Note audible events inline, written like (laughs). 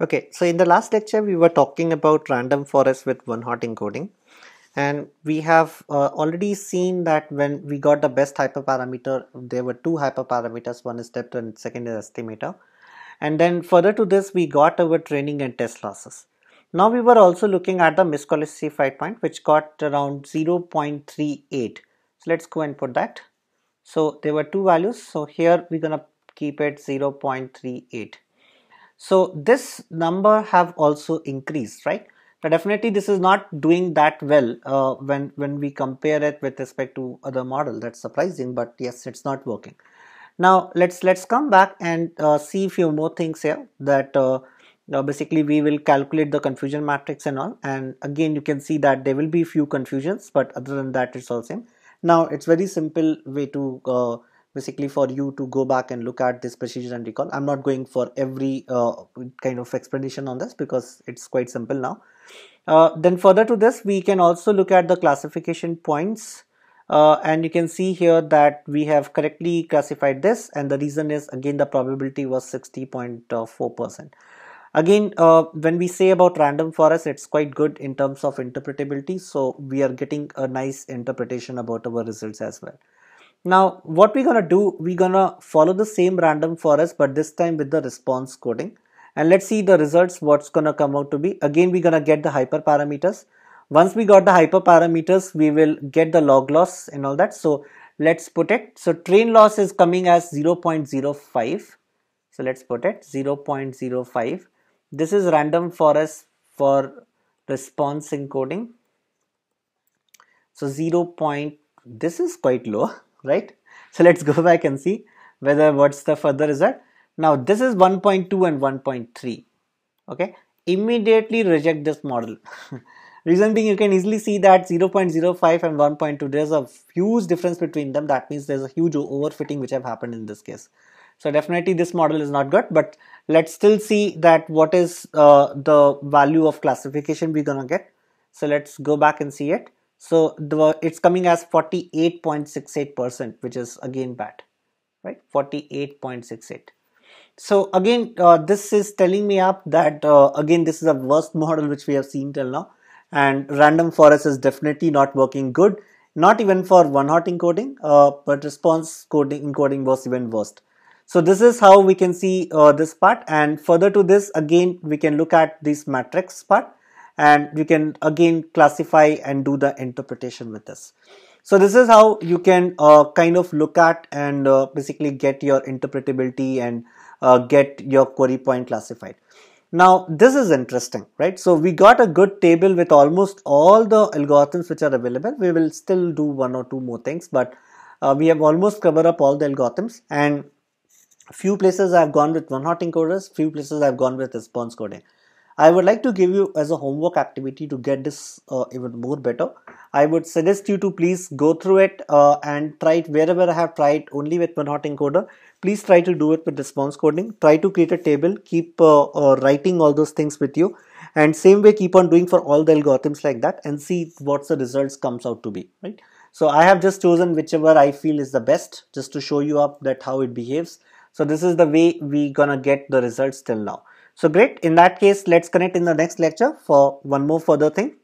Okay, so in the last lecture, we were talking about random forest with one hot encoding. And we have uh, already seen that when we got the best hyperparameter, there were two hyperparameters, one is depth and second is estimator. And then further to this, we got our training and test losses. Now we were also looking at the misclassification point, which got around 0.38. So let's go and put that. So there were two values. So here we're going to keep it 0.38. So this number have also increased, right? Now definitely this is not doing that well uh, when, when we compare it with respect to other model. That's surprising, but yes, it's not working. Now let's let's come back and uh, see few more things here that uh, uh basically we will calculate the confusion matrix and all. And again, you can see that there will be few confusions, but other than that, it's all same. Now it's very simple way to uh, basically for you to go back and look at this procedure and recall i'm not going for every uh, kind of explanation on this because it's quite simple now uh, then further to this we can also look at the classification points uh, and you can see here that we have correctly classified this and the reason is again the probability was 60.4 percent again uh, when we say about random forest it's quite good in terms of interpretability so we are getting a nice interpretation about our results as well now what we're gonna do, we're gonna follow the same random forest but this time with the response coding and let's see the results what's gonna come out to be. Again we're gonna get the hyperparameters. Once we got the hyperparameters we will get the log loss and all that. So let's put it. So train loss is coming as 0.05. So let's put it 0.05. This is random forest for response encoding. So 0. this is quite low. (laughs) right? So let's (laughs) go back and see whether what's the further result. Now this is 1.2 and 1.3, okay? Immediately reject this model. (laughs) Reason being you can easily see that 0.05 and 1.2, there's a huge difference between them. That means there's a huge overfitting which have happened in this case. So definitely this model is not good, but let's still see that what is uh, the value of classification we're gonna get. So let's go back and see it. So the, it's coming as 48.68%, which is again bad, right? 48.68. So again, uh, this is telling me up that uh, again, this is the worst model which we have seen till now. And random forest is definitely not working good, not even for one hot encoding, uh, but response coding, encoding was even worst. So this is how we can see uh, this part. And further to this, again, we can look at this matrix part and you can again classify and do the interpretation with this. So this is how you can uh, kind of look at and uh, basically get your interpretability and uh, get your query point classified. Now this is interesting, right? So we got a good table with almost all the algorithms which are available. We will still do one or two more things, but uh, we have almost covered up all the algorithms and few places I've gone with one-hot encoders, few places I've gone with response coding. I would like to give you as a homework activity to get this uh, even more better. I would suggest you to please go through it uh, and try it wherever I have tried only with Manhot encoder. Please try to do it with response coding. Try to create a table. Keep uh, uh, writing all those things with you and same way keep on doing for all the algorithms like that and see what the results comes out to be right. So I have just chosen whichever I feel is the best just to show you up that how it behaves. So this is the way we gonna get the results till now. So great. In that case, let's connect in the next lecture for one more further thing.